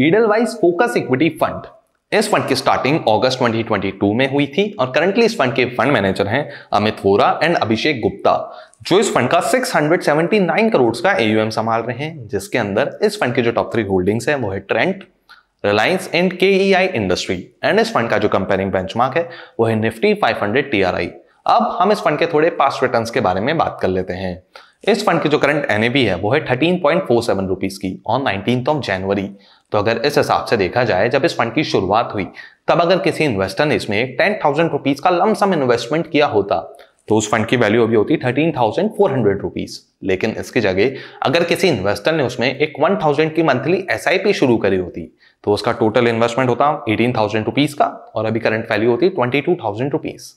Edelweiss focus equity fund इस fund की starting अगस्त 2022 में हुई थी और करंटली इस फंड के फंड मैनेजर हैं अमित वोरा एंड अभिषेक गुप्ता जो इस फंड का 679 करोड़ का एयूएम संभाल रहे हैं जिसके अंदर इस फंड के जो टॉप थ्री होल्डिंग्स हैं वो है ट्रेंट रिलायंस एंड के इंडस्ट्री एंड इस फंड का जो कंपेयरिंग बेंचमार्क है वो है निफ्टी 500 टीआरआई अब हम इस फंड के थोड़े पास्ट रिटर्न्स के बारे में बात कर लेते हैं इस फंड की जो करंट एन है वो है thirteen point four seven rupees की ऑन नाइनटीन ऑफ जनवरी तो अगर इस हिसाब से देखा जाए जब इस फंड की शुरुआत हुई तब अगर किसी इन्वेस्टर ने इसमें टेन थाउजेंड रुपीज़ का लमसम इन्वेस्टमेंट किया होता तो उस फंड की वैल्यू अभी होती thirteen thousand four hundred rupees लेकिन इसकी जगह अगर किसी इन्वेस्टर ने उसमें एक वन थाउजेंड की मंथली एस शुरू करी होती तो उसका टोटल इन्वेस्टमेंट होता एटीन थाउजेंड रुपीज़ का और अभी करंट वैल्यू होती ट्वेंटी टू थाउजेंड रुपीज़